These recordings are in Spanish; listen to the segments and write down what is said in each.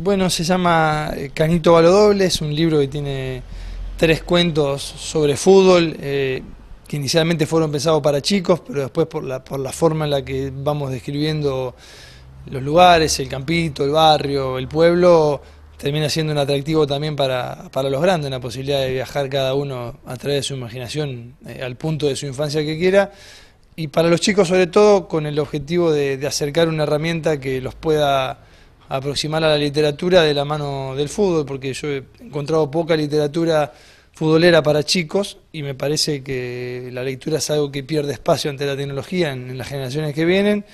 Bueno, se llama eh, Canito Balodoble, es un libro que tiene tres cuentos sobre fútbol, eh, que inicialmente fueron pensados para chicos, pero después por la, por la forma en la que vamos describiendo los lugares, el campito, el barrio, el pueblo, termina siendo un atractivo también para, los grandes, la posibilidad de viajar cada uno a través de su imaginación eh, al punto de su infancia que quiera. Y para los chicos sobre todo con el objetivo de, de acercar una herramienta que los pueda aproximar a la literatura de la mano del fútbol, porque yo he encontrado poca literatura futbolera para chicos y me parece que la lectura es algo que pierde espacio ante la tecnología en, las generaciones que vienen,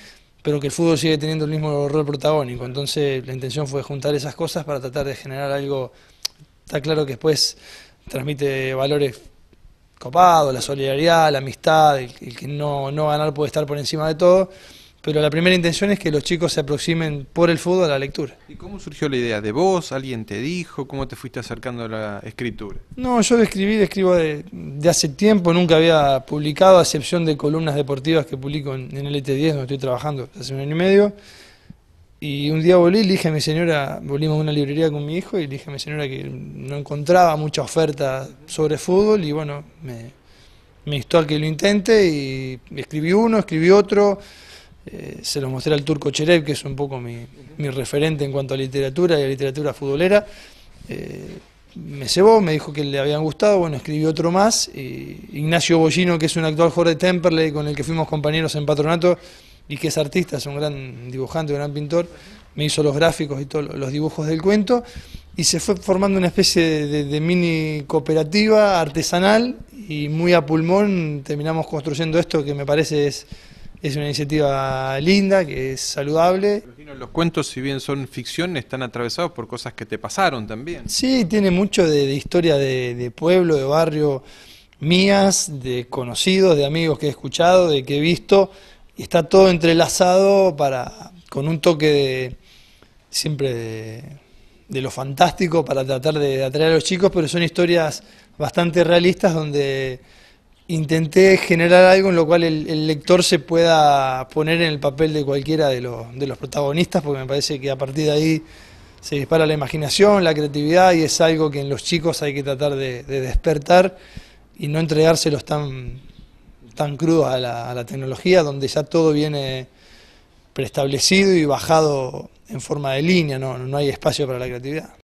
pero que el fútbol sigue teniendo el mismo rol protagónico. Entonces la intención fue juntar esas cosas para tratar de generar algo, está claro que después transmite valores copados, la solidaridad, la amistad, el, el que no, no ganar puede estar por encima de todo pero la primera intención es que los chicos se aproximen por el fútbol a la lectura. ¿Y cómo surgió la idea? ¿De vos? ¿Alguien te dijo? ¿Cómo te fuiste acercando a la escritura? No, yo escribí, escribo de, hace tiempo, nunca había publicado, a excepción de columnas deportivas que publico en, el ET10, donde estoy trabajando hace un año y medio. Y un día volví le dije a mi señora, volvimos a una librería con mi hijo y le dije a mi señora que no encontraba mucha oferta sobre fútbol y bueno, me, me instó a que lo intente y escribí uno, escribí otro. Eh, se lo mostré al turco Cherev que es un poco mi, referente en cuanto a literatura y a literatura futbolera. Eh, me cebó, me dijo que le habían gustado, bueno, escribí otro más. Ignacio Bollino, que es un actual Jorge Temperley, con el que fuimos compañeros en patronato y que es artista, es un gran dibujante, un gran pintor, me hizo los gráficos y todos los dibujos del cuento. Y se fue formando una especie de, de mini cooperativa artesanal y muy a pulmón terminamos construyendo esto que me parece es es una iniciativa linda, que es saludable. Los cuentos, si bien son ficción, están atravesados por cosas que te pasaron también. Sí, tiene mucho de, historia de, pueblo, de barrio, mías, de conocidos, de amigos que he escuchado, de que he visto. Y está todo entrelazado para con un toque de, siempre de lo fantástico para tratar de atraer a los chicos, pero son historias bastante realistas donde intenté generar algo en lo cual el, lector se pueda poner en el papel de cualquiera de, de los protagonistas, porque me parece que a partir de ahí se dispara la imaginación, la creatividad, y es algo que en los chicos hay que tratar de, despertar y no entregárselos tan, tan crudos a la, a la tecnología, donde ya todo viene preestablecido y bajado en forma de línea, no hay espacio para la creatividad.